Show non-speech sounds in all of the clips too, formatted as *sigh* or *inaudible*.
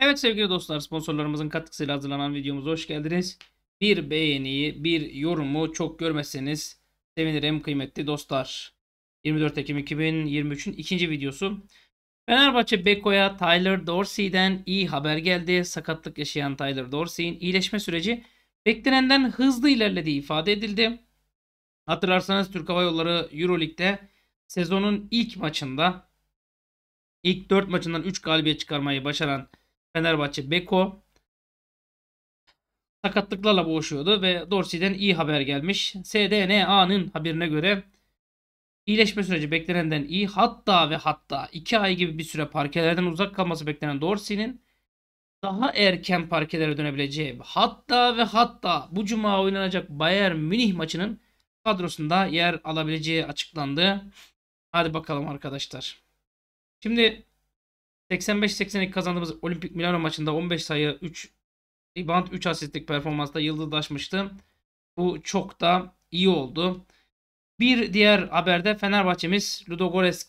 Evet sevgili dostlar sponsorlarımızın katkısıyla hazırlanan videomuza hoş geldiniz. Bir beğeniyi, bir yorumu çok görmezseniz sevinirim kıymetli dostlar. 24 Ekim 2023'ün ikinci videosu. Fenerbahçe Beko'ya Tyler Dorsey'den iyi haber geldi. Sakatlık yaşayan Tyler Dorsey'in iyileşme süreci beklenenden hızlı ilerlediği ifade edildi. Hatırlarsanız Türk Hava Yolları Euroleague'de sezonun ilk maçında ilk 4 maçından 3 galibiyet çıkarmayı başaran Fenerbahçe Beko sakatlıklarla boğuşuyordu ve Dorsey'den iyi haber gelmiş. SDNA'nın haberine göre iyileşme süreci beklenenden iyi hatta ve hatta 2 ay gibi bir süre parkelerden uzak kalması beklenen Dorsey'nin daha erken parkelere dönebileceği hatta ve hatta bu cuma oynanacak Bayern Münih maçının kadrosunda yer alabileceği açıklandı. Hadi bakalım arkadaşlar. Şimdi 85-82 kazandığımız Olimpik Milano maçında 15 sayı 3 rebound 3 asistlik performansta yıldızlaşmıştı. Bu çok da iyi oldu. Bir diğer haberde Fenerbahçe'miz Ludogorets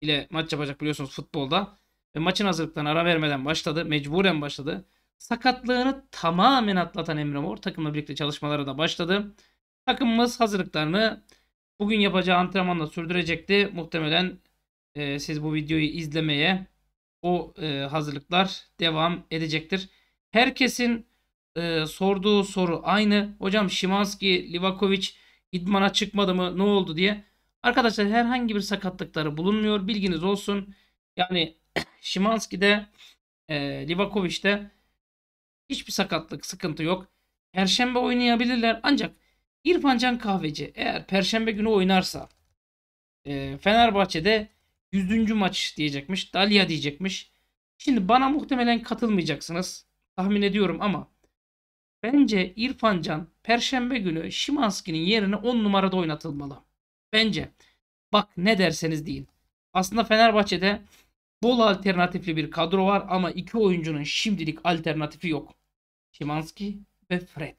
ile maç yapacak biliyorsunuz futbolda. Ve maçın hazırlıklarına ara vermeden başladı. Mecburen başladı. Sakatlığını tamamen atlatan Emre Mor takımla birlikte çalışmalara da başladı. Takımımız hazırlıklarını bugün yapacağı antrenmanla sürdürecekti. Muhtemelen e, siz bu videoyu izlemeye o e, hazırlıklar devam edecektir. Herkesin e, sorduğu soru aynı. Hocam Şimanski, Livakovic idmana çıkmadı mı ne oldu diye. Arkadaşlar herhangi bir sakatlıkları bulunmuyor. Bilginiz olsun. Yani *clears throat* Şimanski'de e, Livakovic'de hiçbir sakatlık sıkıntı yok. Perşembe oynayabilirler ancak İrfan Can Kahveci eğer Perşembe günü oynarsa e, Fenerbahçe'de 100. maç diyecekmiş. Dalia diyecekmiş. Şimdi bana muhtemelen katılmayacaksınız. Tahmin ediyorum ama bence İrfan Can Perşembe günü Şimanski'nin yerine 10 numarada oynatılmalı. Bence. Bak ne derseniz deyin. Aslında Fenerbahçe'de bol alternatifli bir kadro var ama iki oyuncunun şimdilik alternatifi yok. Şimanski ve Fred.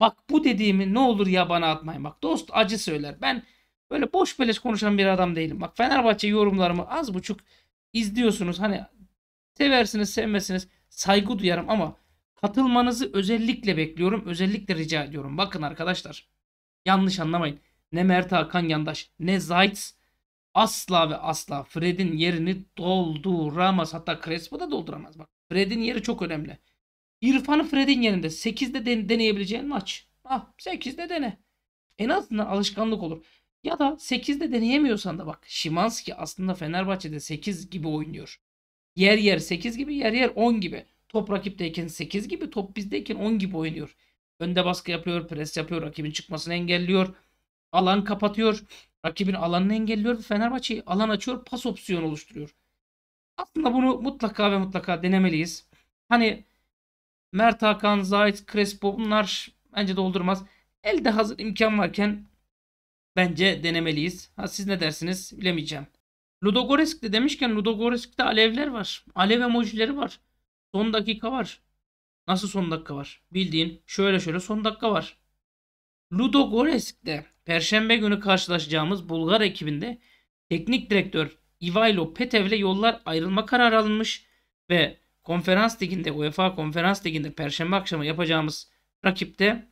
Bak bu dediğimi ne olur ya bana atmayın. Bak dost acı söyler. Ben Böyle boş beleş konuşan bir adam değilim. Bak Fenerbahçe yorumlarımı az buçuk izliyorsunuz. Hani seversiniz sevmesiniz saygı duyarım ama katılmanızı özellikle bekliyorum. Özellikle rica ediyorum. Bakın arkadaşlar yanlış anlamayın. Ne Mert Hakan Yandaş ne Zayt asla ve asla Fred'in yerini dolduramaz. Hatta Crespo da dolduramaz. Bak Fred'in yeri çok önemli. İrfan'ı Fred'in yerinde 8'de deneyebileceğin maç. Ah 8'de dene. En azından alışkanlık olur. Ya da 8'de deneyemiyorsan da bak Şimanski aslında Fenerbahçe'de 8 gibi oynuyor. Yer yer 8 gibi yer yer 10 gibi. Top rakipteyken 8 gibi top bizdeyken 10 gibi oynuyor. Önde baskı yapıyor, pres yapıyor, rakibin çıkmasını engelliyor. Alan kapatıyor. Rakibin alanını engelliyor. Fenerbahçe alan açıyor, pas opsiyonu oluşturuyor. Aslında bunu mutlaka ve mutlaka denemeliyiz. Hani Mert Hakan, Zahit, Crespo bunlar bence doldurmaz. Elde hazır imkan varken bence denemeliyiz. Ha siz ne dersiniz bilemeyeceğim. Ludogoresk'te demişken Ludogoresk'te alevler var. Alev emojileri var. Son dakika var. Nasıl son dakika var? Bildiğin şöyle şöyle son dakika var. Ludogoresk'te Perşembe günü karşılaşacağımız Bulgar ekibinde teknik direktör Ivailo Petev'le yollar ayrılma kararı alınmış ve konferans liginde UEFA konferans liginde Perşembe akşamı yapacağımız rakipte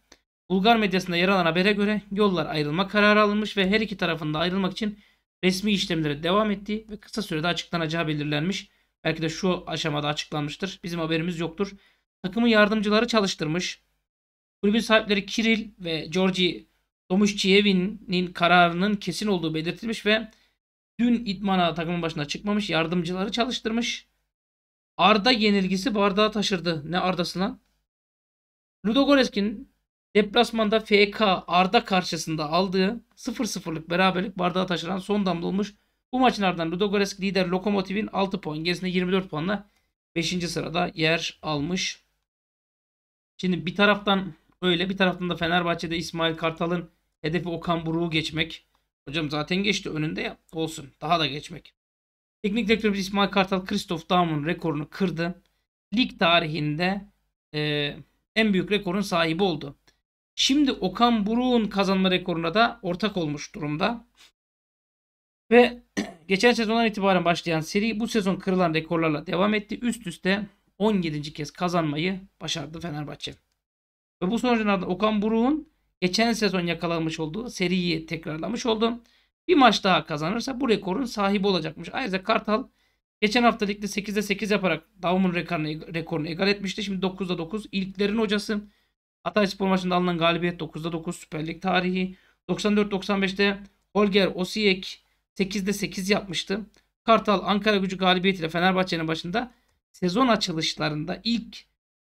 Bulgar medyasında yer alan habere göre yollar ayrılma kararı alınmış ve her iki tarafında ayrılmak için resmi işlemlere devam ettiği ve kısa sürede açıklanacağı belirlenmiş. Belki de şu aşamada açıklanmıştır. Bizim haberimiz yoktur. Takımın yardımcıları çalıştırmış. Kulübün sahipleri Kiril ve Georgi Domuşçiyevin'in kararının kesin olduğu belirtilmiş ve dün idmana takımın başına çıkmamış. Yardımcıları çalıştırmış. Arda yenilgisi bardağı taşırdı. Ne Arda'sı lan? Ludogoretskin Deplasmanda FK Arda karşısında aldığı 0-0'lık beraberlik bardağa taşıran son damla olmuş. Bu maçın ardından Ludogorets lider Lokomotiv'in 6 puan gerisinde 24 puanla 5. sırada yer almış. Şimdi bir taraftan öyle bir taraftan da Fenerbahçe'de İsmail Kartal'ın hedefi Okan Buruk'u geçmek. Hocam zaten geçti önünde ya olsun daha da geçmek. Teknik direktörümüz İsmail Kartal Christoph Daum'un rekorunu kırdı. Lig tarihinde e, en büyük rekorun sahibi oldu. Şimdi Okan Buruk'un kazanma rekoruna da ortak olmuş durumda. Ve *clears throat* geçen sezondan itibaren başlayan seri bu sezon kırılan rekorlarla devam etti. Üst üste 17. kez kazanmayı başardı Fenerbahçe. Ve bu sonucun ardından Okan Buruk'un geçen sezon yakalanmış olduğu seriyi tekrarlamış oldu. Bir maç daha kazanırsa bu rekorun sahibi olacakmış. Ayrıca Kartal geçen hafta ligde 8'de 8 yaparak Daum'un rekorunu, rekorunu egal etmişti. Şimdi 9'da 9 ilklerin hocası. Hatay Spor maçında alınan galibiyet 9'da 9 Süper Lig tarihi. 94-95'te Holger Osijek 8'de 8 yapmıştı. Kartal Ankara gücü galibiyetiyle Fenerbahçe'nin başında sezon açılışlarında ilk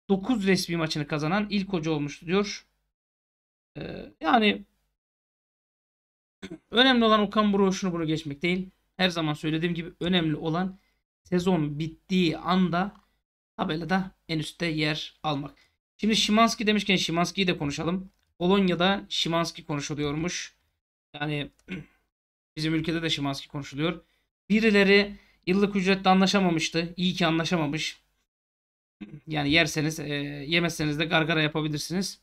9 resmi maçını kazanan ilk hoca olmuştu diyor. Ee, yani *clears throat* önemli olan Okan Buruk'u bunu geçmek değil. Her zaman söylediğim gibi önemli olan sezon bittiği anda tabelada en üstte yer almak. Şimdi Şimanski demişken Şimanski'yi de konuşalım. Polonya'da Şimanski konuşuluyormuş. Yani *clears throat* bizim ülkede de Şimanski konuşuluyor. Birileri yıllık ücretle anlaşamamıştı. İyi ki anlaşamamış. *clears throat* Yani yerseniz, e, yemezseniz de gargara yapabilirsiniz.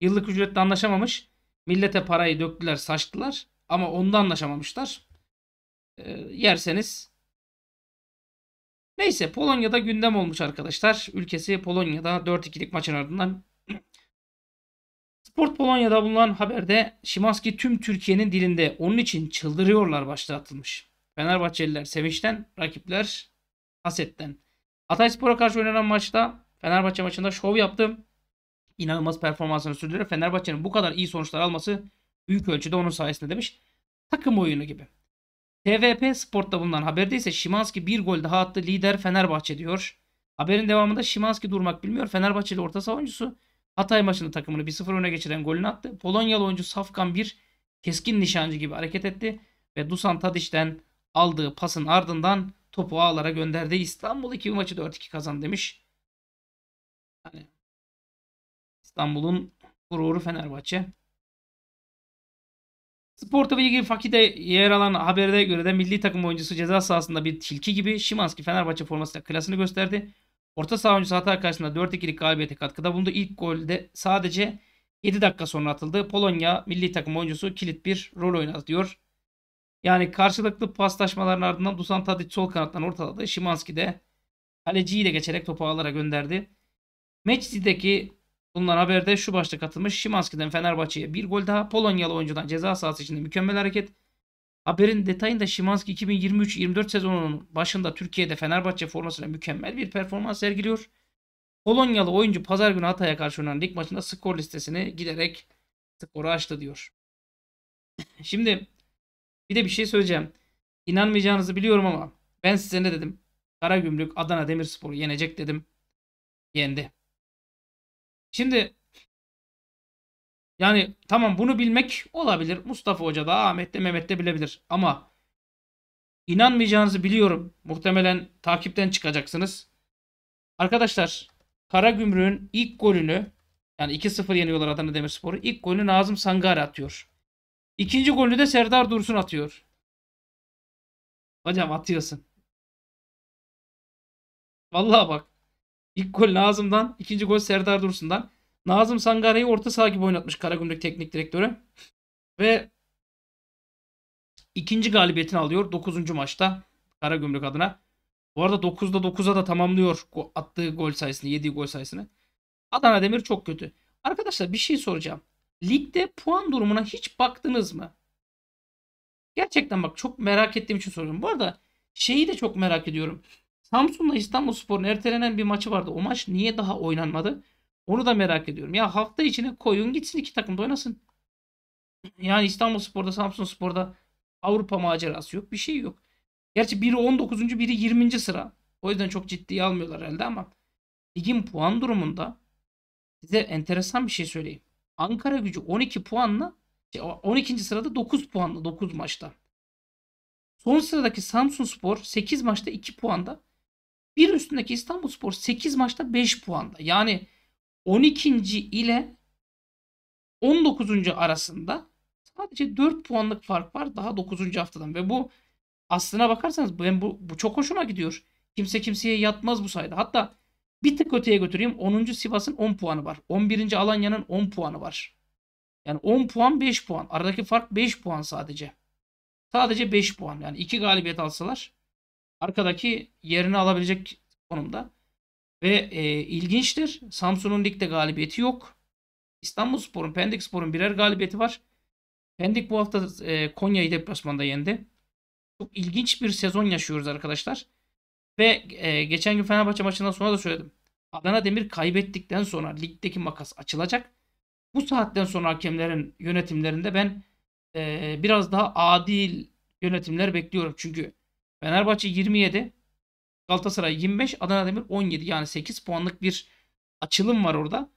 Yıllık ücretle anlaşamamış. Millete parayı döktüler, saçtılar. Ama onda anlaşamamışlar. E, yerseniz Neyse Polonya'da gündem olmuş arkadaşlar. Ülkesi Polonya'da 4-2'lik maçın ardından. *clears throat* Sport Polonya'da bulunan haberde Şimanski tüm Türkiye'nin dilinde onun için çıldırıyorlar başta atılmış. Fenerbahçeliler sevinçten, rakipler hasetten. Hatayspor'a karşı oynanan maçta Fenerbahçe maçında şov yaptım. İnanılmaz performansını sürdürüyor. Fenerbahçe'nin bu kadar iyi sonuçlar alması büyük ölçüde onun sayesinde demiş. Takım oyunu gibi. TVP Sport'ta bulunan haberde ise Şimanski bir gol daha attı lider Fenerbahçe diyor. Haberin devamında Şimanski durmak bilmiyor. Fenerbahçeli orta saha oyuncusu Hatay maçında takımını 1-0 öne geçiren golünü attı. Polonyalı oyuncu Safkan bir keskin nişancı gibi hareket etti ve Dusan Tadiç'ten aldığı pasın ardından topu ağlara gönderdi. İstanbul 2 maçı 4-2 kazan demiş. Yani İstanbul'un gururu Fenerbahçe. Sportla ilgili Fakirde yer alan haberde göre de milli takım oyuncusu ceza sahasında bir tilki gibi Şimanski Fenerbahçe formasıyla klasını gösterdi. Orta saha oyuncusu hata karşısında 4-2'lik galibiyete katkıda bulundu. İlk golde sadece 7 dakika sonra atıldı. Polonya milli takım oyuncusu kilit bir rol oynadı diyor. Yani karşılıklı paslaşmaların ardından Dusan Tadic sol kanattan ortaladı. Şimanski de kaleciyi de geçerek topu ağlara gönderdi. Meclisideki Bunlar haberde şu başta katılmış. Şimanski'den Fenerbahçe'ye bir gol daha. Polonyalı oyuncudan ceza sahası içinde mükemmel hareket. Haberin detayında Şimanski 2023-24 sezonunun başında Türkiye'de Fenerbahçe formasıyla mükemmel bir performans sergiliyor. Polonyalı oyuncu pazar günü Hatay'a karşı oynanan lig maçında skor listesini giderek skoru açtı diyor. *clears throat* Şimdi bir de bir şey söyleyeceğim. İnanmayacağınızı biliyorum ama ben size ne dedim? Karagümrük Adana Demirspor'u yenecek dedim. Yendi. Şimdi yani tamam bunu bilmek olabilir. Mustafa Hoca da Ahmet de Mehmet de bilebilir. Ama inanmayacağınızı biliyorum. Muhtemelen takipten çıkacaksınız. Arkadaşlar Kara Karagümrük'ün ilk golünü yani 2-0 yeniyorlar Adana Demirspor'u. İlk golünü Nazım Sangare atıyor. İkinci golünü de Serdar Dursun atıyor. Hocam atıyorsun. Vallahi bak. İlk gol Nazım'dan, ikinci gol Serdar Dursun'dan. Nazım Sangare'yi orta saha gibi oynatmış Karagümrük teknik direktörü. Ve ikinci galibiyetini alıyor 9. maçta Karagümrük adına. Bu arada 9'da 9'a da tamamlıyor attığı gol sayısını, yediği gol sayısını. Adana Demir çok kötü. Arkadaşlar bir şey soracağım. Ligde puan durumuna hiç baktınız mı? Gerçekten bak çok merak ettiğim için soruyorum. Bu arada şeyi de çok merak ediyorum. Samsun'la İstanbul Spor'un ertelenen bir maçı vardı. O maç niye daha oynanmadı? Onu da merak ediyorum. Ya hafta içine koyun gitsin iki takım da oynasın. Yani İstanbul Spor'da, Samsun Spor'da Avrupa macerası yok. Bir şey yok. Gerçi biri 19. biri 20. sıra. O yüzden çok ciddiye almıyorlar herhalde ama ligin puan durumunda size enteresan bir şey söyleyeyim. Ankara gücü 12 puanla 12. Şey, sırada 9 puanla 9 maçta. Son sıradaki Samsun Spor 8 maçta 2 puanda. Bir üstündeki İstanbul Spor 8 maçta 5 puanda. Yani 12. ile 19. arasında sadece 4 puanlık fark var daha 9. haftadan ve bu aslına bakarsanız ben bu, bu çok hoşuma gidiyor. Kimse kimseye yatmaz bu sayıda Hatta bir tık öteye götüreyim. 10. Sivas'ın 10 puanı var. 11. Alanya'nın 10 puanı var. Yani 10 puan 5 puan. Aradaki fark 5 puan sadece. Sadece 5 puan. Yani 2 galibiyet alsalar arkadaki yerini alabilecek konumda. Ve e, ilginçtir. Samsun'un ligde galibiyeti yok. İstanbulspor'un, Pendikspor'un birer galibiyeti var. Pendik bu hafta e, Konya'yı deplasmanda yendi. Çok ilginç bir sezon yaşıyoruz arkadaşlar. Ve e, geçen gün Fenerbahçe maçından sonra da söyledim. Adana Demir kaybettikten sonra ligdeki makas açılacak. Bu saatten sonra hakemlerin yönetimlerinde ben e, biraz daha adil yönetimler bekliyorum. Çünkü Fenerbahçe 27. Galatasaray 25. Adana Demir 17. Yani 8 puanlık bir açılım var orada.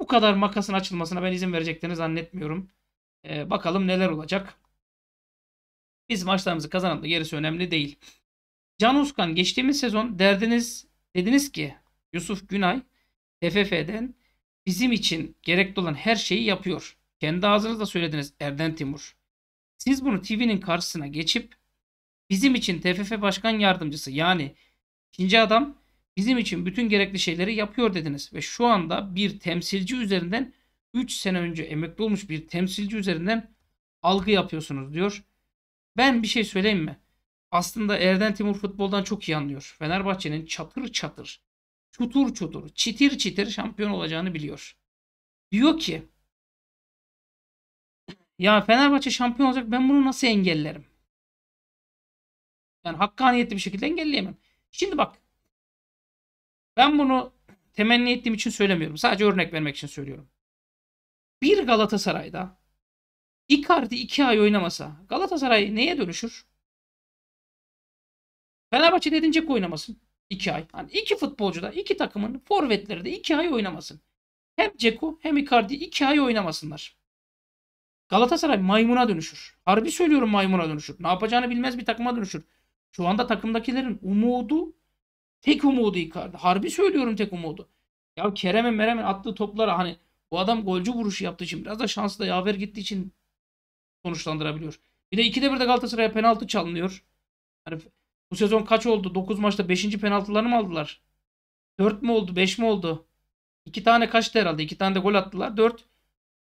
Bu kadar makasın açılmasına ben izin vereceklerini zannetmiyorum. Ee, bakalım neler olacak. Biz maçlarımızı kazanalım da gerisi önemli değil. Can Uskan geçtiğimiz sezon derdiniz dediniz ki Yusuf Günay TFF'den bizim için gerekli olan her şeyi yapıyor. Kendi ağzınızla söylediniz Erden Timur. Siz bunu TV'nin karşısına geçip bizim için TFF Başkan Yardımcısı yani ikinci adam bizim için bütün gerekli şeyleri yapıyor dediniz. Ve şu anda bir temsilci üzerinden 3 sene önce emekli olmuş bir temsilci üzerinden algı yapıyorsunuz diyor. Ben bir şey söyleyeyim mi? Aslında Erden Timur futboldan çok iyi anlıyor. Fenerbahçe'nin çatır çatır, çutur çutur, çitir çitir şampiyon olacağını biliyor. Diyor ki ya Fenerbahçe şampiyon olacak ben bunu nasıl engellerim? Yani hakkaniyetli bir şekilde engelleyemem. Şimdi bak. Ben bunu temenni ettiğim için söylemiyorum. Sadece örnek vermek için söylüyorum. Bir Galatasaray'da Icardi 2 ay oynamasa Galatasaray neye dönüşür? Fenerbahçe de Edincek oynamasın. 2 ay. Yani iki futbolcu da iki takımın forvetleri de 2 ay oynamasın. Hem Ceko hem Icardi 2 ay oynamasınlar. Galatasaray maymuna dönüşür. Harbi söylüyorum maymuna dönüşür. Ne yapacağını bilmez bir takıma dönüşür. Şu anda takımdakilerin umudu tek umudu Icardi. Harbi söylüyorum tek umudu. Ya Kerem'in Merem'in attığı toplara hani bu adam golcü vuruşu yaptığı için biraz da şansı da yaver gittiği için sonuçlandırabiliyor. Bir de 2'de 1'de Galatasaray'a penaltı çalınıyor. Hani bu sezon kaç oldu? 9 maçta 5. penaltılarını mı aldılar? 4 mü oldu? 5 mi oldu? 2 tane kaçtı herhalde? 2 tane de gol attılar. 4.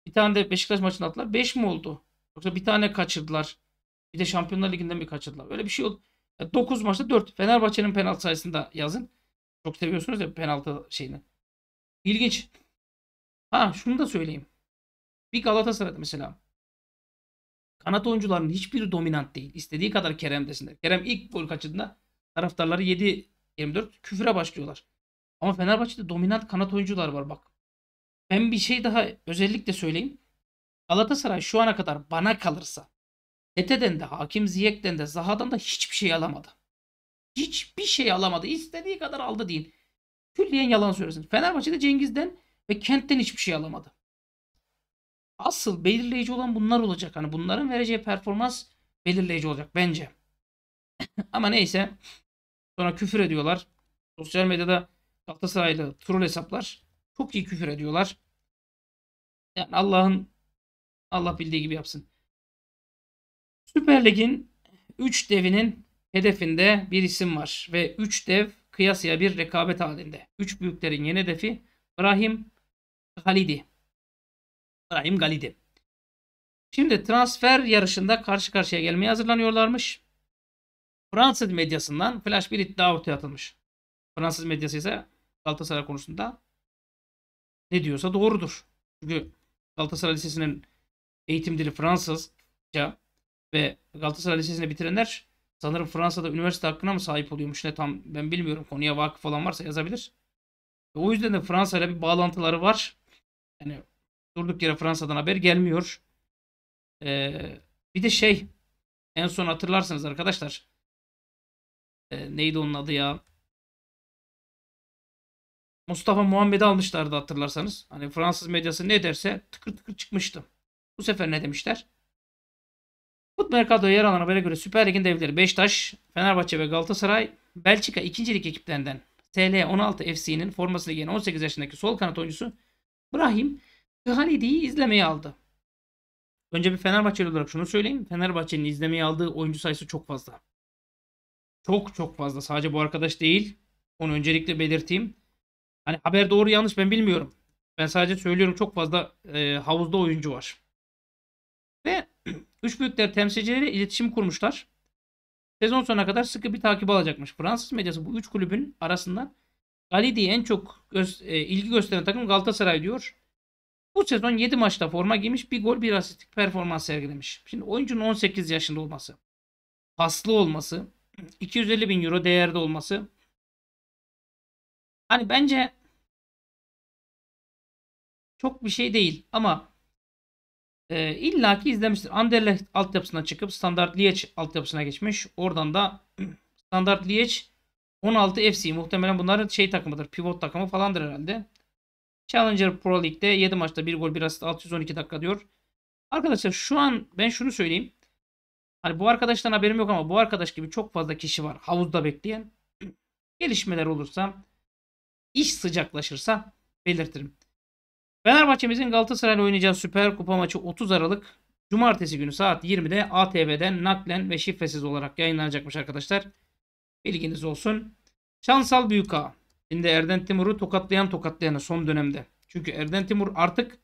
Bir tane de Beşiktaş maçını attılar. 5 mi oldu? Yoksa bir tane kaçırdılar. Bir de Şampiyonlar Ligi'nden mi kaçırdılar? Öyle bir şey oldu. 9 maçta 4. Fenerbahçe'nin penaltı sayısında yazın. Çok seviyorsunuz ya penaltı şeyini. İlginç. Ha şunu da söyleyeyim. Bir Galatasaray'da mesela kanat oyuncularının hiçbiri dominant değil. İstediği kadar Kerem desinler. Kerem ilk gol kaçırdığında taraftarları 7-24 küfüre başlıyorlar. Ama Fenerbahçe'de dominant kanat oyuncular var bak. Ben bir şey daha özellikle söyleyeyim. Galatasaray şu ana kadar bana kalırsa Ete'den de Hakim Ziyek'ten de Zaha'dan da hiçbir şey alamadı. Hiçbir şey alamadı. İstediği kadar aldı deyin. Külliyen yalan söylesin. Fenerbahçe'de Cengiz'den ve Kent'ten hiçbir şey alamadı. Asıl belirleyici olan bunlar olacak. Hani bunların vereceği performans belirleyici olacak bence. *laughs* Ama neyse. Sonra küfür ediyorlar. Sosyal medyada Galatasaraylı troll hesaplar çok iyi küfür ediyorlar. Yani Allah'ın Allah bildiği gibi yapsın. Süper Lig'in 3 devinin hedefinde bir isim var ve 3 dev kıyasıya bir rekabet halinde. 3 büyüklerin yeni hedefi Brahim Galidi. Brahim Galidi. Şimdi transfer yarışında karşı karşıya gelmeye hazırlanıyorlarmış. Fransız medyasından flash bir iddia ortaya atılmış. Fransız medyası ise Galatasaray konusunda ne diyorsa doğrudur. Çünkü Galatasaray Lisesi'nin eğitim dili Fransızca ve Galatasaray Lisesi'ni bitirenler sanırım Fransa'da üniversite hakkına mı sahip oluyormuş ne tam ben bilmiyorum. Konuya vakıf olan varsa yazabilir. o yüzden de Fransa ile bir bağlantıları var. Yani durduk yere Fransa'dan haber gelmiyor. Ee, bir de şey en son hatırlarsınız arkadaşlar. Ee, neydi onun adı ya? Mustafa Muhammed'i almışlardı hatırlarsanız. Hani Fransız medyası ne derse tıkır tıkır çıkmıştı. Bu sefer ne demişler? Futbol Mercato yer alan habere göre Süper Lig'in devleri Beşiktaş, Fenerbahçe ve Galatasaray Belçika 2. Lig ekiplerinden SL 16 FC'nin formasıyla giyen 18 yaşındaki sol kanat oyuncusu Brahim Kıhalidi'yi izlemeye aldı. Önce bir Fenerbahçeli olarak şunu söyleyeyim. Fenerbahçe'nin izlemeye aldığı oyuncu sayısı çok fazla. Çok çok fazla. Sadece bu arkadaş değil. Onu öncelikle belirteyim. Hani haber doğru yanlış ben bilmiyorum. Ben sadece söylüyorum çok fazla e, havuzda oyuncu var. Ve Üç büyükler temsilcileri iletişim kurmuşlar. Sezon sonuna kadar sıkı bir takip alacakmış. Fransız medyası bu üç kulübün arasından Galidi'ye en çok göz, e, ilgi gösteren takım Galatasaray diyor. Bu sezon 7 maçta forma giymiş, bir gol, bir asistik performans sergilemiş. Şimdi oyuncunun 18 yaşında olması, paslı olması, 250 bin euro değerde olması. Hani bence çok bir şey değil ama e, ee, ki izlemiştir. Anderlecht altyapısına çıkıp Standard Liège altyapısına geçmiş. Oradan da *clears throat* Standard Liège 16 FC muhtemelen bunların şey takımıdır. Pivot takımı falandır herhalde. Challenger Pro Lig'de 7 maçta 1 gol 1 asit 612 dakika diyor. Arkadaşlar şu an ben şunu söyleyeyim. Hani bu arkadaştan haberim yok ama bu arkadaş gibi çok fazla kişi var havuzda bekleyen. *clears throat* Gelişmeler olursa, iş sıcaklaşırsa belirtirim. Fenerbahçe'mizin Galatasaray'la oynayacağı Süper Kupa maçı 30 Aralık Cumartesi günü saat 20'de ATV'den naklen ve şifresiz olarak yayınlanacakmış arkadaşlar. Bilginiz olsun. Şansal Büyük Ağa. Şimdi Erden Timur'u tokatlayan tokatlayanı son dönemde. Çünkü Erden Timur artık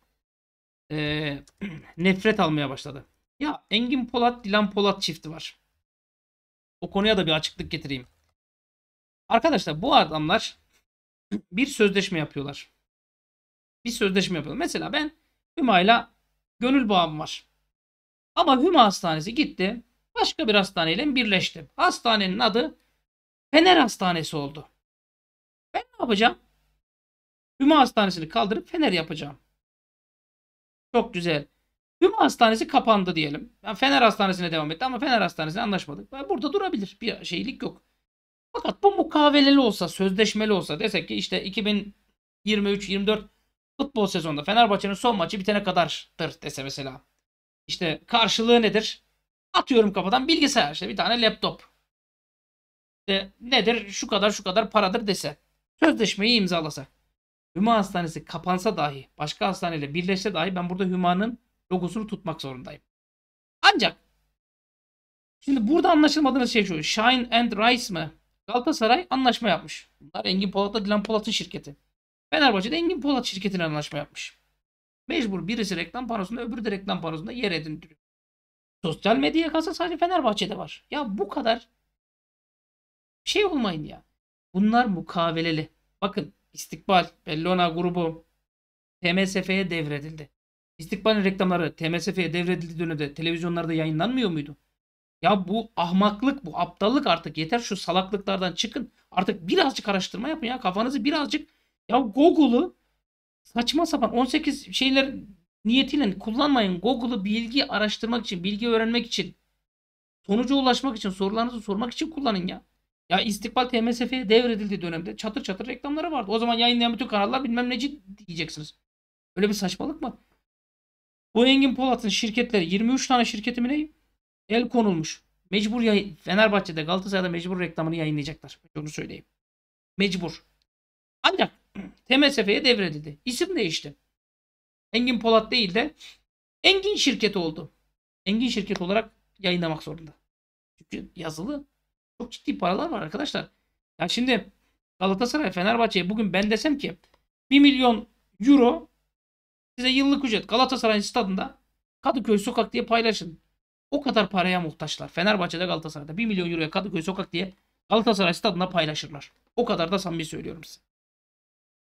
e, *clears throat* nefret almaya başladı. Ya Engin Polat, Dilan Polat çifti var. O konuya da bir açıklık getireyim. Arkadaşlar bu adamlar *clears throat* bir sözleşme yapıyorlar bir sözleşme yapalım. Mesela ben Hüma ile gönül bağım var. Ama Hüma Hastanesi gitti. Başka bir hastaneyle birleşti. Hastanenin adı Fener Hastanesi oldu. Ben ne yapacağım? Hüma Hastanesi'ni kaldırıp Fener yapacağım. Çok güzel. Hüma Hastanesi kapandı diyelim. Yani Fener Hastanesi'ne devam etti ama Fener Hastanesi'ne anlaşmadık. Yani burada durabilir. Bir şeylik yok. Fakat bu mukaveleli olsa, sözleşmeli olsa desek ki işte 2023-24 futbol sezonunda Fenerbahçe'nin son maçı bitene kadardır dese mesela. İşte karşılığı nedir? Atıyorum kafadan bilgisayar işte bir tane laptop. İşte nedir? Şu kadar şu kadar paradır dese. Sözleşmeyi imzalasa. Hüma Hastanesi kapansa dahi, başka hastaneyle birleşse dahi ben burada Hüma'nın logosunu tutmak zorundayım. Ancak şimdi burada anlaşılmadığınız şey şu. Shine and Rice mı? Galatasaray anlaşma yapmış. Bunlar Engin Polat'la Dilan Polat'ın şirketi. Fenerbahçe'de Engin Polat şirketine anlaşma yapmış. Mecbur birisi reklam panosunda öbürü de reklam panosunda yer edindiriyor. Sosyal medya kalsa sadece Fenerbahçe'de var. Ya bu kadar şey olmayın ya. Bunlar mukaveleli. Bakın İstikbal, Bellona grubu TMSF'ye devredildi. İstikbal'in reklamları TMSF'ye devredildiği dönemde televizyonlarda yayınlanmıyor muydu? Ya bu ahmaklık, bu aptallık artık yeter şu salaklıklardan çıkın. Artık birazcık araştırma yapın ya. Kafanızı birazcık ya Google'u saçma sapan 18 şeyler niyetiyle kullanmayın. Google'ı bilgi araştırmak için, bilgi öğrenmek için, sonuca ulaşmak için, sorularınızı sormak için kullanın ya. Ya istikbal TMSF'ye devredildiği dönemde çatır çatır reklamları vardı. O zaman yayınlayan bütün kanallar bilmem neci diyeceksiniz. Öyle bir saçmalık mı? Bu Engin Polat'ın şirketleri 23 tane şirketi mi ne? El konulmuş. Mecbur yayın, Fenerbahçe'de Galatasaray'da mecbur reklamını yayınlayacaklar. Onu söyleyeyim. Mecbur. Ancak TMSF'ye devredildi. İsim değişti. Engin Polat değil de Engin şirket oldu. Engin şirket olarak yayınlamak zorunda. Çünkü yazılı çok ciddi paralar var arkadaşlar. Ya şimdi Galatasaray Fenerbahçe'ye bugün ben desem ki 1 milyon euro size yıllık ücret Galatasaray stadında Kadıköy sokak diye paylaşın. O kadar paraya muhtaçlar. Fenerbahçe'de Galatasaray'da 1 milyon euroya Kadıköy sokak diye Galatasaray stadında paylaşırlar. O kadar da samimi söylüyorum size.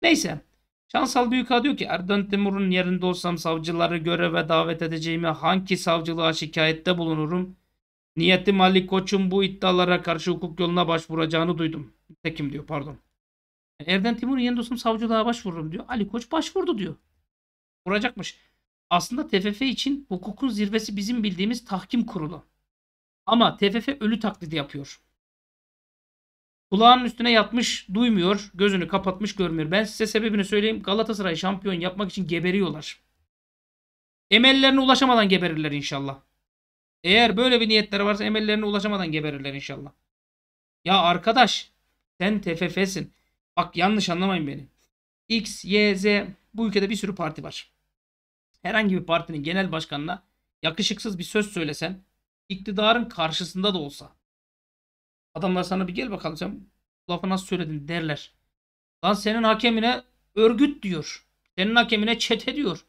Neyse. Şansal Büyük Ağa diyor ki Erdoğan Timur'un yerinde olsam savcıları göreve davet edeceğimi hangi savcılığa şikayette bulunurum? Niyetim Ali Koç'un bu iddialara karşı hukuk yoluna başvuracağını duydum. Tekim diyor pardon. Erden Timur yerinde olsam savcılığa başvururum diyor. Ali Koç başvurdu diyor. Vuracakmış. Aslında TFF için hukukun zirvesi bizim bildiğimiz tahkim kurulu. Ama TFF ölü taklidi yapıyor. Kulağının üstüne yatmış duymuyor. Gözünü kapatmış görmüyor. Ben size sebebini söyleyeyim. Galatasaray şampiyon yapmak için geberiyorlar. Emellerine ulaşamadan geberirler inşallah. Eğer böyle bir niyetleri varsa emellerine ulaşamadan geberirler inşallah. Ya arkadaş sen TFF'sin. Bak yanlış anlamayın beni. X, Y, Z bu ülkede bir sürü parti var. Herhangi bir partinin genel başkanına yakışıksız bir söz söylesen iktidarın karşısında da olsa Adamlar sana bir gel bakalım sen bu lafı nasıl söyledin derler. Lan senin hakemine örgüt diyor. Senin hakemine çete diyor.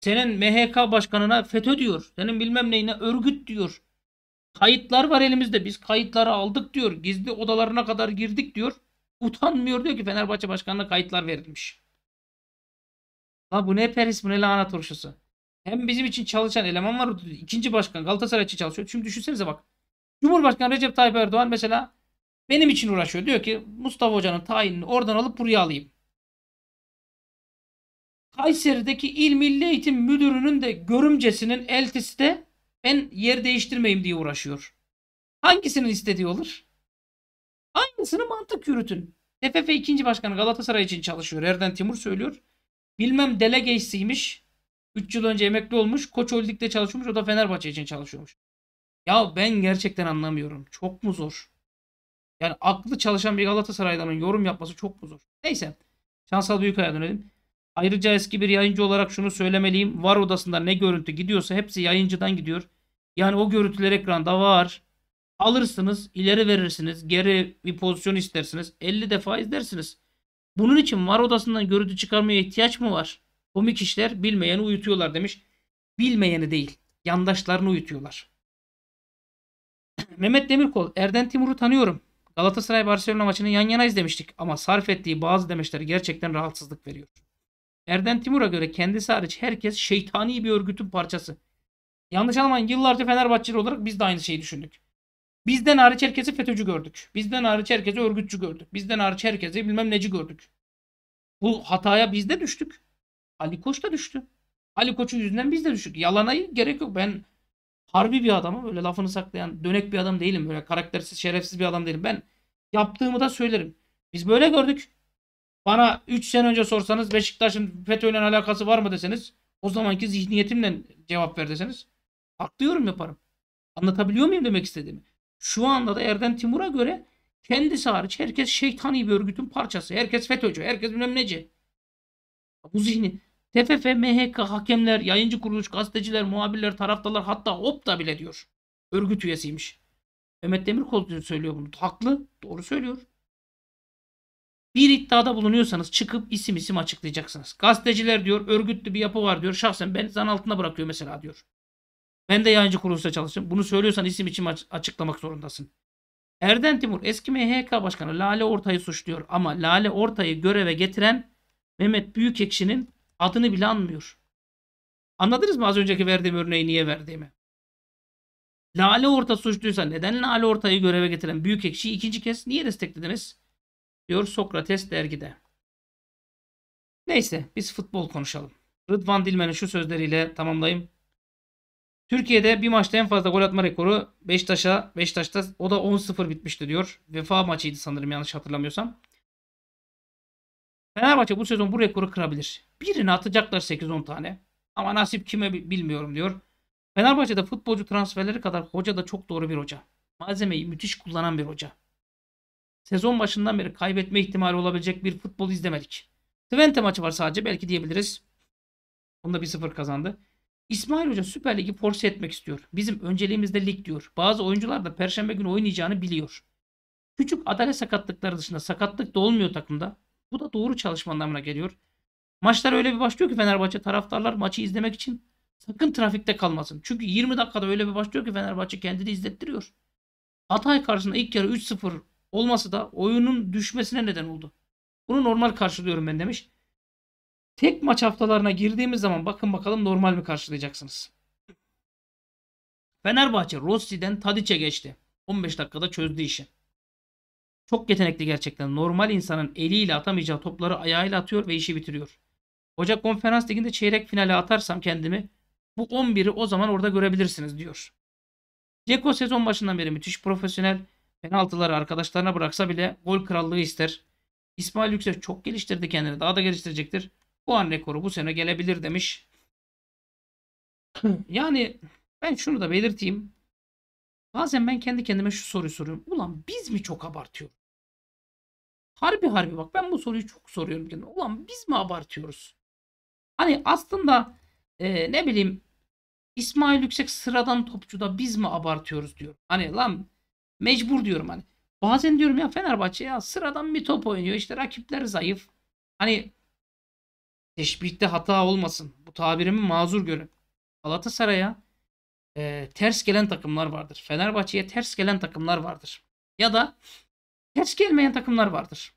Senin MHK başkanına FETÖ diyor. Senin bilmem neyine örgüt diyor. Kayıtlar var elimizde. Biz kayıtları aldık diyor. Gizli odalarına kadar girdik diyor. Utanmıyor diyor ki Fenerbahçe başkanına kayıtlar verilmiş. Lan bu ne peris bu ne lahana turşusu. Hem bizim için çalışan eleman var. İkinci başkan Galatasaray için çalışıyor. Şimdi düşünsenize bak. Cumhurbaşkanı Recep Tayyip Erdoğan mesela benim için uğraşıyor. Diyor ki Mustafa Hoca'nın tayinini oradan alıp buraya alayım. Kayseri'deki İl Milli Eğitim Müdürü'nün de görümcesinin eltisi de ben yer değiştirmeyeyim diye uğraşıyor. Hangisinin istediği olur? Aynısını mantık yürütün. TFF 2. Başkanı Galatasaray için çalışıyor. Erden Timur söylüyor. Bilmem delegeysiymiş. 3 yıl önce emekli olmuş. Koç Holding'de çalışıyormuş. O da Fenerbahçe için çalışıyormuş. Ya ben gerçekten anlamıyorum. Çok mu zor? Yani aklı çalışan bir Galatasaraylı'nın yorum yapması çok mu zor? Neyse. Şansal Büyükay'a dönelim. Ayrıca eski bir yayıncı olarak şunu söylemeliyim. Var odasında ne görüntü gidiyorsa hepsi yayıncıdan gidiyor. Yani o görüntüler ekranda var. Alırsınız, ileri verirsiniz, geri bir pozisyon istersiniz. 50 defa izlersiniz. Bunun için var odasından görüntü çıkarmaya ihtiyaç mı var? Komik işler bilmeyeni uyutuyorlar demiş. Bilmeyeni değil, yandaşlarını uyutuyorlar. Mehmet Demirkol, Erden Timur'u tanıyorum. Galatasaray Barcelona maçını yan yana izlemiştik ama sarf ettiği bazı demeçler gerçekten rahatsızlık veriyor. Erden Timur'a göre kendisi hariç herkes şeytani bir örgütün parçası. Yanlış anlamayın yıllarca Fenerbahçeli olarak biz de aynı şeyi düşündük. Bizden hariç herkesi FETÖ'cü gördük. Bizden hariç herkesi örgütçü gördük. Bizden hariç herkesi bilmem neci gördük. Bu hataya biz de düştük. Ali Koç da düştü. Ali Koç'un yüzünden biz de düştük. Yalanayı gerek yok. Ben harbi bir adamım. böyle lafını saklayan dönek bir adam değilim. Böyle karaktersiz, şerefsiz bir adam değilim. Ben yaptığımı da söylerim. Biz böyle gördük. Bana 3 sene önce sorsanız Beşiktaş'ın FETÖ'yle alakası var mı deseniz o zamanki zihniyetimle cevap ver deseniz haklı yorum yaparım. Anlatabiliyor muyum demek istediğimi? Şu anda da Erden Timur'a göre kendisi hariç herkes şeytani bir örgütün parçası. Herkes FETÖ'cü, herkes bilmem neci. Bu zihni TFF, MHK, hakemler, yayıncı kuruluş, gazeteciler, muhabirler, taraftarlar hatta OPTA bile diyor. Örgüt üyesiymiş. Mehmet Demirkol söylüyor bunu. Haklı. Doğru söylüyor. Bir iddiada bulunuyorsanız çıkıp isim isim açıklayacaksınız. Gazeteciler diyor örgütlü bir yapı var diyor. Şahsen ben zan altında bırakıyor mesela diyor. Ben de yayıncı kuruluşta çalışıyorum. Bunu söylüyorsan isim için açıklamak zorundasın. Erden Timur eski MHK başkanı Lale Ortay'ı suçluyor ama Lale Ortay'ı göreve getiren Mehmet Büyükekşi'nin Adını bile anmıyor. Anladınız mı az önceki verdiğim örneği niye verdiğimi? Lale Orta suçluysa neden Lale Orta'yı göreve getiren büyük ekşiyi ikinci kez niye desteklediniz? Diyor Sokrates dergide. Neyse biz futbol konuşalım. Rıdvan Dilmen'in şu sözleriyle tamamlayayım. Türkiye'de bir maçta en fazla gol atma rekoru Beşiktaş'a Beşiktaş'ta o da 10-0 bitmişti diyor. Vefa maçıydı sanırım yanlış hatırlamıyorsam. Fenerbahçe bu sezon bu rekoru kırabilir. Birini atacaklar 8-10 tane. Ama nasip kime bilmiyorum diyor. Fenerbahçe'de futbolcu transferleri kadar hoca da çok doğru bir hoca. Malzemeyi müthiş kullanan bir hoca. Sezon başından beri kaybetme ihtimali olabilecek bir futbol izlemedik. Twente maçı var sadece belki diyebiliriz. Onda 1-0 kazandı. İsmail Hoca Süper Lig'i force etmek istiyor. Bizim önceliğimiz de lig diyor. Bazı oyuncular da perşembe günü oynayacağını biliyor. Küçük adale sakatlıkları dışında sakatlık da olmuyor takımda. Bu da doğru çalışma anlamına geliyor. Maçlar öyle bir başlıyor ki Fenerbahçe taraftarlar maçı izlemek için sakın trafikte kalmasın. Çünkü 20 dakikada öyle bir başlıyor ki Fenerbahçe kendini izlettiriyor. Hatay karşısında ilk yarı 3-0 olması da oyunun düşmesine neden oldu. Bunu normal karşılıyorum ben demiş. Tek maç haftalarına girdiğimiz zaman bakın bakalım normal mi karşılayacaksınız. Fenerbahçe Rossi'den Tadiç'e geçti. 15 dakikada çözdü işi. Çok yetenekli gerçekten. Normal insanın eliyle atamayacağı topları ayağıyla atıyor ve işi bitiriyor. Hoca konferans liginde çeyrek finale atarsam kendimi bu 11'i o zaman orada görebilirsiniz diyor. Ceko sezon başından beri müthiş profesyonel. Penaltıları arkadaşlarına bıraksa bile gol krallığı ister. İsmail Yüksel çok geliştirdi kendini. Daha da geliştirecektir. Bu an rekoru bu sene gelebilir demiş. *clears throat* yani ben şunu da belirteyim. Bazen ben kendi kendime şu soruyu soruyorum. Ulan biz mi çok abartıyoruz? Harbi harbi bak ben bu soruyu çok soruyorum kendime. Ulan biz mi abartıyoruz? Hani aslında e, ne bileyim İsmail Yüksek sıradan topçuda biz mi abartıyoruz diyor. Hani lan mecbur diyorum hani. Bazen diyorum ya Fenerbahçe ya sıradan bir top oynuyor. İşte rakipler zayıf. Hani teşbihte hata olmasın. Bu tabirimi mazur görün. Galatasaray'a e, ters gelen takımlar vardır. Fenerbahçe'ye ters gelen takımlar vardır. Ya da ters gelmeyen takımlar vardır.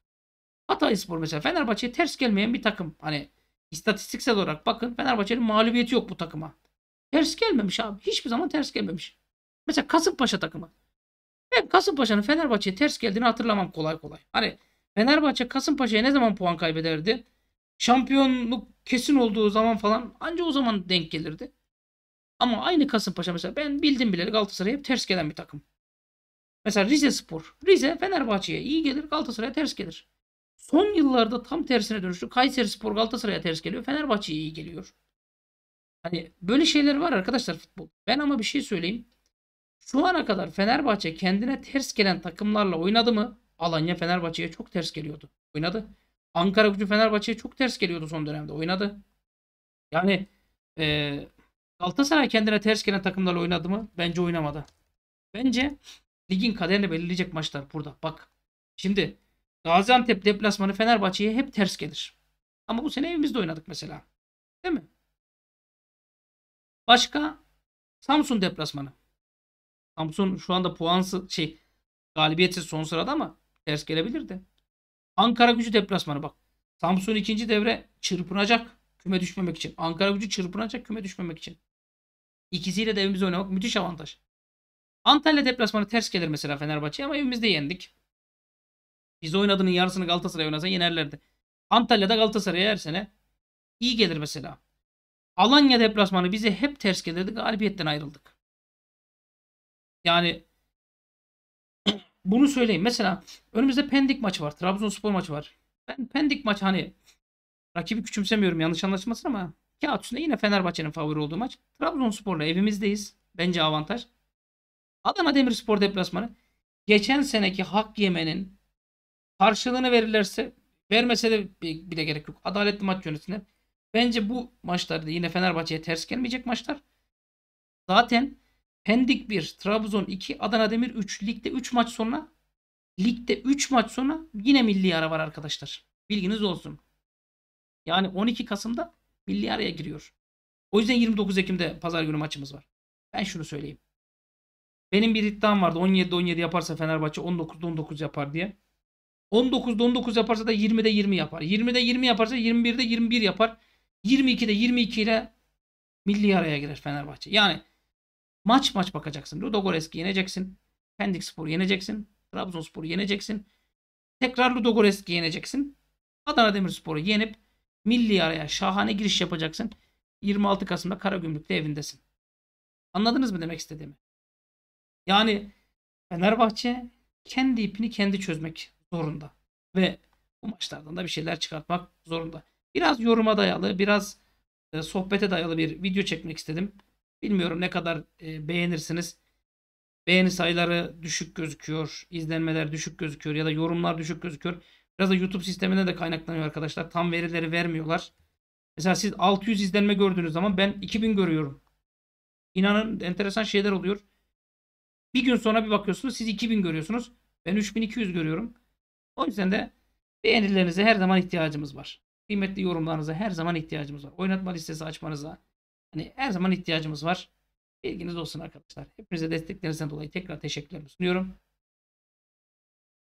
Hatayspor mesela Fenerbahçe'ye ters gelmeyen bir takım. Hani istatistiksel olarak bakın Fenerbahçe'nin mağlubiyeti yok bu takıma. Ters gelmemiş abi. Hiçbir zaman ters gelmemiş. Mesela Kasımpaşa takımı. Ben Kasımpaşa'nın Fenerbahçe'ye ters geldiğini hatırlamam kolay kolay. Hani Fenerbahçe Kasımpaşa'ya ne zaman puan kaybederdi? Şampiyonluk kesin olduğu zaman falan Ancak o zaman denk gelirdi. Ama aynı Kasımpaşa mesela ben bildim bileli Galatasaray'a hep ters gelen bir takım. Mesela Rize Spor. Rize Fenerbahçe'ye iyi gelir Galatasaray'a ters gelir. Son yıllarda tam tersine dönüştü. Kayseri Spor Galatasaray'a ters geliyor. Fenerbahçe'ye iyi geliyor. Hani böyle şeyler var arkadaşlar futbol. Ben ama bir şey söyleyeyim. Şu ana kadar Fenerbahçe kendine ters gelen takımlarla oynadı mı? Alanya Fenerbahçe'ye çok ters geliyordu. Oynadı. Ankara gücü Fenerbahçe'ye çok ters geliyordu son dönemde. Oynadı. Yani e, Galatasaray kendine ters gelen takımlarla oynadı mı? Bence oynamadı. Bence Ligin kaderini belirleyecek maçlar burada. Bak. Şimdi Gaziantep deplasmanı Fenerbahçe'ye hep ters gelir. Ama bu sene evimizde oynadık mesela. Değil mi? Başka Samsun deplasmanı. Samsun şu anda puansı şey galibiyetsiz son sırada ama ters gelebilir de. Ankara gücü deplasmanı bak. Samsun ikinci devre çırpınacak küme düşmemek için. Ankara gücü çırpınacak küme düşmemek için. İkisiyle de evimizde oynamak müthiş avantaj. Antalya deplasmanı ters gelir mesela Fenerbahçe'ye ama evimizde yendik. Biz oynadığının yarısını Galatasaray oynasa yenerlerdi. Antalya'da Galatasaray'a her sene iyi gelir mesela. Alanya deplasmanı bize hep ters gelirdi. Galibiyetten ayrıldık. Yani *clears throat* bunu söyleyeyim. Mesela önümüzde Pendik maçı var. Trabzonspor maçı var. Ben Pendik maç hani rakibi küçümsemiyorum yanlış anlaşılmasın ama kağıt üstünde yine Fenerbahçe'nin favori olduğu maç. Trabzonspor'la evimizdeyiz. Bence avantaj. Adana Demirspor deplasmanı geçen seneki hak yemenin karşılığını verirlerse vermese de bile gerek yok. Adaletli maç yönetsinler. Bence bu maçlarda yine Fenerbahçe'ye ters gelmeyecek maçlar. Zaten Pendik 1, Trabzon 2, Adana Demir 3. Ligde 3 maç sonra ligde 3 maç sonra yine milli ara var arkadaşlar. Bilginiz olsun. Yani 12 Kasım'da milli araya giriyor. O yüzden 29 Ekim'de pazar günü maçımız var. Ben şunu söyleyeyim. Benim bir iddiam vardı 17'de 17 yaparsa Fenerbahçe 19'da 19 yapar diye. 19'da 19 yaparsa da 20'de 20 yapar. 20'de 20 yaparsa 21'de 21 yapar. 22'de 22 ile milli araya girer Fenerbahçe. Yani maç maç bakacaksın. Ludogorets'i yeneceksin. Pendik Spor'u yeneceksin. Trabzonspor'u yeneceksin. Tekrar Ludogorets'i yeneceksin. Adana Demirspor'u yenip milli araya şahane giriş yapacaksın. 26 Kasım'da Karagümrük'te evindesin. Anladınız mı demek istediğimi? Yani Fenerbahçe kendi ipini kendi çözmek zorunda. Ve bu maçlardan da bir şeyler çıkartmak zorunda. Biraz yoruma dayalı, biraz e, sohbete dayalı bir video çekmek istedim. Bilmiyorum ne kadar e, beğenirsiniz. Beğeni sayıları düşük gözüküyor, izlenmeler düşük gözüküyor ya da yorumlar düşük gözüküyor. Biraz da YouTube sistemine de kaynaklanıyor arkadaşlar. Tam verileri vermiyorlar. Mesela siz 600 izlenme gördüğünüz zaman ben 2000 görüyorum. İnanın enteresan şeyler oluyor. Bir gün sonra bir bakıyorsunuz siz 2000 görüyorsunuz. Ben 3200 görüyorum. O yüzden de beğenilerinize her zaman ihtiyacımız var. Kıymetli yorumlarınıza her zaman ihtiyacımız var. Oynatma listesi açmanıza hani her zaman ihtiyacımız var. Bilginiz olsun arkadaşlar. Hepinize desteklerinizden dolayı tekrar teşekkürlerimi sunuyorum.